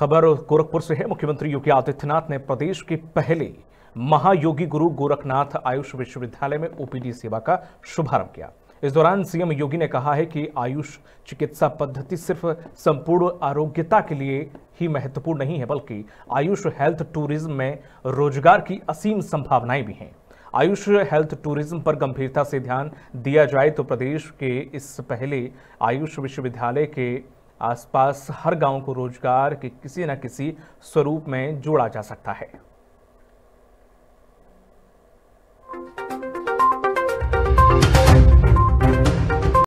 खबर गोरखपुर से है मुख्यमंत्री योगी आदित्यनाथ ने प्रदेश के पहले महायोगी गुरु गोरखनाथ आयुष विश्वविद्यालय में ओपीडी सेवा का शुभारंभ किया इस दौरान सीएम योगी ने कहा है कि आयुष चिकित्सा पद्धति सिर्फ संपूर्ण आरोग्यता के लिए ही महत्वपूर्ण नहीं है बल्कि आयुष हेल्थ टूरिज्म में रोजगार की असीम संभावनाएं भी हैं आयुष हेल्थ टूरिज्म पर गंभीरता से ध्यान दिया जाए तो प्रदेश के इस पहले आयुष विश्वविद्यालय के आसपास हर गांव को रोजगार के किसी न किसी स्वरूप में जोड़ा जा सकता है